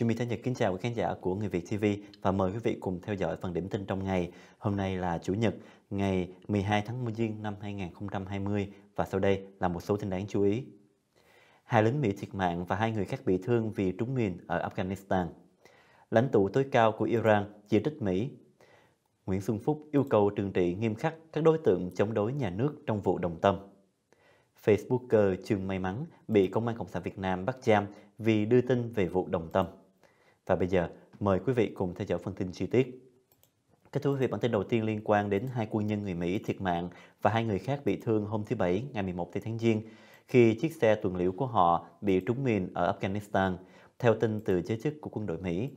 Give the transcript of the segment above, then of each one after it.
Jimmy Thế Nhật kính chào quý khán giả của Người Việt TV và mời quý vị cùng theo dõi phần điểm tin trong ngày. Hôm nay là Chủ nhật, ngày 12 tháng Giêng năm 2020 và sau đây là một số tin đáng chú ý. Hai lính Mỹ thiệt mạng và hai người khác bị thương vì trúng mìn ở Afghanistan. Lãnh tụ tối cao của Iran chỉ trích Mỹ. Nguyễn Xuân Phúc yêu cầu trừng trị nghiêm khắc các đối tượng chống đối nhà nước trong vụ đồng tâm. Facebooker trường May Mắn bị Công an Cộng sản Việt Nam bắt giam vì đưa tin về vụ đồng tâm. Và bây giờ, mời quý vị cùng theo dõi phần tin chi tiết. Các thưa quý vị, bản tin đầu tiên liên quan đến hai quân nhân người Mỹ thiệt mạng và hai người khác bị thương hôm thứ Bảy ngày 11 tháng Giêng khi chiếc xe tuần liễu của họ bị trúng mìn ở Afghanistan, theo tin từ giới chức của quân đội Mỹ.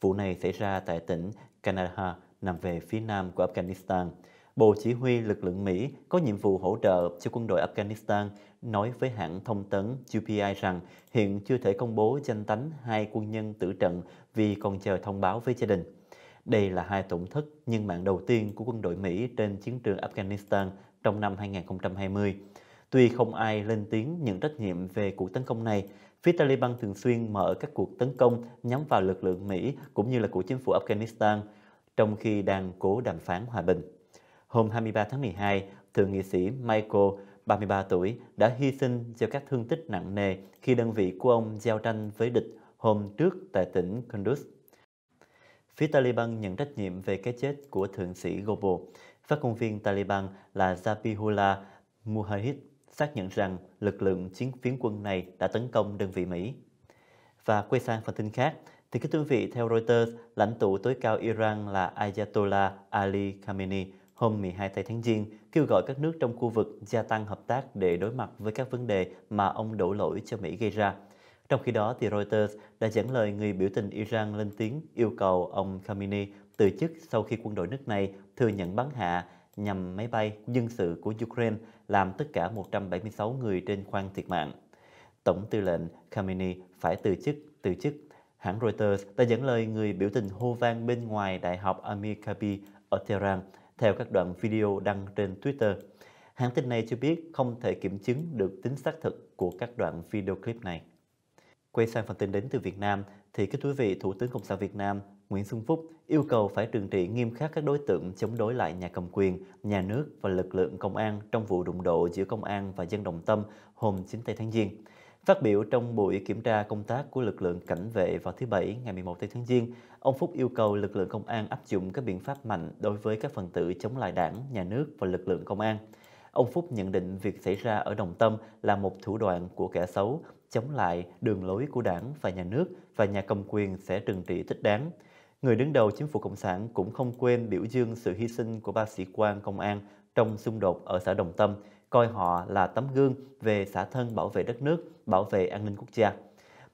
Vụ này xảy ra tại tỉnh Kandahar, nằm về phía nam của Afghanistan. Bộ Chỉ huy lực lượng Mỹ có nhiệm vụ hỗ trợ cho quân đội Afghanistan nói với hãng thông tấn UPI rằng hiện chưa thể công bố danh tánh hai quân nhân tử trận vì còn chờ thông báo với gia đình. Đây là hai tổn thất nhân mạng đầu tiên của quân đội Mỹ trên chiến trường Afghanistan trong năm 2020. Tuy không ai lên tiếng nhận trách nhiệm về cuộc tấn công này, phía Taliban thường xuyên mở các cuộc tấn công nhắm vào lực lượng Mỹ cũng như là của chính phủ Afghanistan, trong khi đang cố đàm phán hòa bình. Hôm 23 tháng 12, thượng nghị sĩ Michael, 33 tuổi, đã hy sinh do các thương tích nặng nề khi đơn vị của ông giao tranh với địch hôm trước tại tỉnh Kunduz. Phía Taliban nhận trách nhiệm về cái chết của thượng sĩ Gobo. Phát ngôn viên Taliban là Zabihullah Mujahid xác nhận rằng lực lượng chiến phiến quân này đã tấn công đơn vị Mỹ. Và quay sang phần tin khác, thì các quý vị, theo Reuters, lãnh tụ tối cao Iran là Ayatollah Ali Khamenei hôm 12 tây tháng Giêng kêu gọi các nước trong khu vực gia tăng hợp tác để đối mặt với các vấn đề mà ông đổ lỗi cho Mỹ gây ra. Trong khi đó, thì Reuters đã dẫn lời người biểu tình Iran lên tiếng yêu cầu ông Khamenei từ chức sau khi quân đội nước này thừa nhận bắn hạ nhằm máy bay dân sự của Ukraine làm tất cả 176 người trên khoang thiệt mạng. Tổng tư lệnh Khamenei phải từ chức, từ chức. Hãng Reuters đã dẫn lời người biểu tình hô vang bên ngoài Đại học Amir Kabi ở Tehran theo các đoạn video đăng trên Twitter. Hãng tin này cho biết không thể kiểm chứng được tính xác thực của các đoạn video clip này. Quay sang phần tin đến từ Việt Nam, thì các quý vị, Thủ tướng Cộng sản Việt Nam Nguyễn Xuân Phúc yêu cầu phải trừng trị nghiêm khắc các đối tượng chống đối lại nhà cầm quyền, nhà nước và lực lượng công an trong vụ đụng độ giữa công an và dân đồng tâm hôm 9 tây tháng Giêng. Phát biểu trong buổi kiểm tra công tác của lực lượng cảnh vệ vào thứ Bảy ngày 11 tháng Giêng, ông Phúc yêu cầu lực lượng công an áp dụng các biện pháp mạnh đối với các phần tử chống lại đảng, nhà nước và lực lượng công an. Ông Phúc nhận định việc xảy ra ở Đồng Tâm là một thủ đoạn của kẻ xấu, chống lại đường lối của đảng và nhà nước và nhà cầm quyền sẽ trừng trị thích đáng. Người đứng đầu chính phủ Cộng sản cũng không quên biểu dương sự hy sinh của ba sĩ quan công an trong xung đột ở xã Đồng Tâm, coi họ là tấm gương về xã thân bảo vệ đất nước, bảo vệ an ninh quốc gia.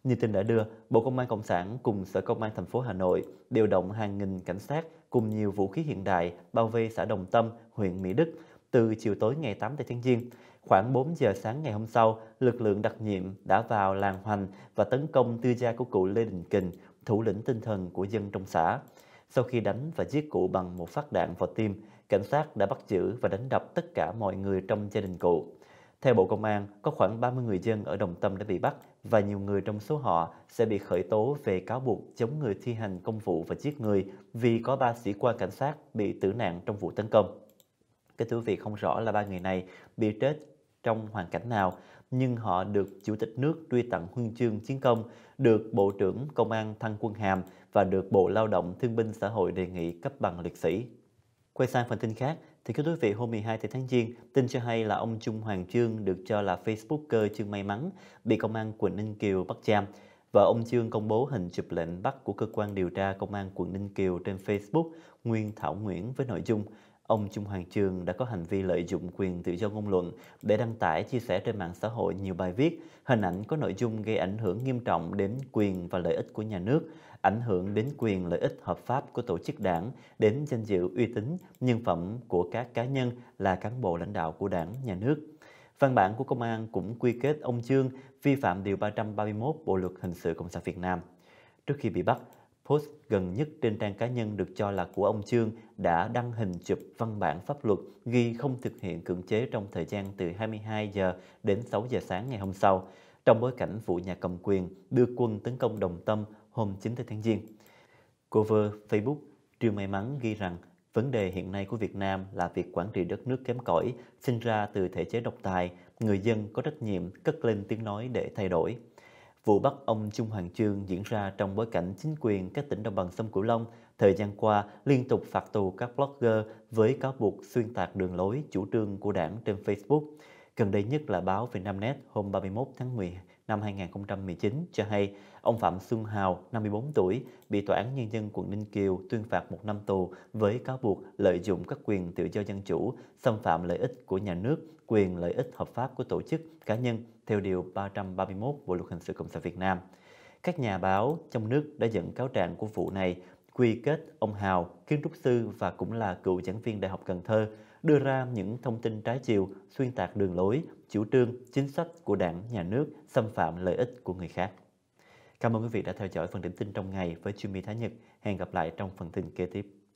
Như tin đã đưa, Bộ Công an Cộng sản cùng Sở Công an thành phố Hà Nội điều động hàng nghìn cảnh sát cùng nhiều vũ khí hiện đại bao vây xã Đồng Tâm, huyện Mỹ Đức từ chiều tối ngày 8 tháng Giêng. Khoảng 4 giờ sáng ngày hôm sau, lực lượng đặc nhiệm đã vào làng hoành và tấn công tư gia của cụ Lê Đình Kình, thủ lĩnh tinh thần của dân trong xã. Sau khi đánh và giết cụ bằng một phát đạn vào tim, cảnh sát đã bắt giữ và đánh đập tất cả mọi người trong gia đình cụ. Theo Bộ Công an, có khoảng 30 người dân ở Đồng Tâm đã bị bắt và nhiều người trong số họ sẽ bị khởi tố về cáo buộc chống người thi hành công vụ và giết người vì có ba sĩ quan cảnh sát bị tử nạn trong vụ tấn công. Cái thú vị không rõ là ba người này bị chết trong hoàn cảnh nào, nhưng họ được Chủ tịch nước truy tặng huân chương chiến công, được Bộ trưởng Công an thăng quân hàm và được Bộ Lao động Thương binh Xã hội đề nghị cấp bằng liệt sĩ. Quay sang phần tin khác, thì các quý vị hôm 12 tháng Giêng, tin cho hay là ông Trung Hoàng Trương được cho là Facebooker Trương May Mắn bị công an quận Ninh Kiều bắt giam và ông Trương công bố hình chụp lệnh bắt của cơ quan điều tra công an quận Ninh Kiều trên Facebook Nguyên Thảo Nguyễn với nội dung Ông Trung Hoàng Trường đã có hành vi lợi dụng quyền tự do ngôn luận để đăng tải chia sẻ trên mạng xã hội nhiều bài viết, hình ảnh có nội dung gây ảnh hưởng nghiêm trọng đến quyền và lợi ích của nhà nước, ảnh hưởng đến quyền lợi ích hợp pháp của tổ chức đảng, đến danh dự uy tín, nhân phẩm của các cá nhân là cán bộ lãnh đạo của đảng, nhà nước. Văn bản của công an cũng quy kết ông Trương vi phạm Điều 331 Bộ Luật Hình sự Cộng sản Việt Nam. Trước khi bị bắt, Post gần nhất trên trang cá nhân được cho là của ông Trương đã đăng hình chụp văn bản pháp luật ghi không thực hiện cưỡng chế trong thời gian từ 22 giờ đến 6 giờ sáng ngày hôm sau, trong bối cảnh vụ nhà cầm quyền đưa quân tấn công Đồng Tâm hôm 9 tháng Giêng. Cover Facebook Trương May Mắn ghi rằng Vấn đề hiện nay của Việt Nam là việc quản trị đất nước kém cỏi, sinh ra từ thể chế độc tài, người dân có trách nhiệm cất lên tiếng nói để thay đổi. Vụ bắt ông Trung Hoàng Trương diễn ra trong bối cảnh chính quyền các tỉnh đồng bằng sông Cửu Long thời gian qua liên tục phạt tù các blogger với cáo buộc xuyên tạc đường lối chủ trương của đảng trên Facebook. Gần đây nhất là báo Vietnamnet hôm 31 tháng 10 năm 2019 cho hay ông Phạm Xuân Hào, 54 tuổi, bị Tòa án Nhân dân quận Ninh Kiều tuyên phạt một năm tù với cáo buộc lợi dụng các quyền tự do dân chủ, xâm phạm lợi ích của nhà nước, quyền lợi ích hợp pháp của tổ chức, cá nhân theo Điều 331 Bộ Luật Hình sự Cộng sản Việt Nam. Các nhà báo trong nước đã dẫn cáo trạng của vụ này quy kết ông Hào, kiến trúc sư và cũng là cựu giảng viên Đại học Cần Thơ, đưa ra những thông tin trái chiều, xuyên tạc đường lối, chủ trương, chính sách của đảng, nhà nước, xâm phạm lợi ích của người khác. Cảm ơn quý vị đã theo dõi phần điểm tin trong ngày với Jimmy Thái Nhật. Hẹn gặp lại trong phần tin kế tiếp.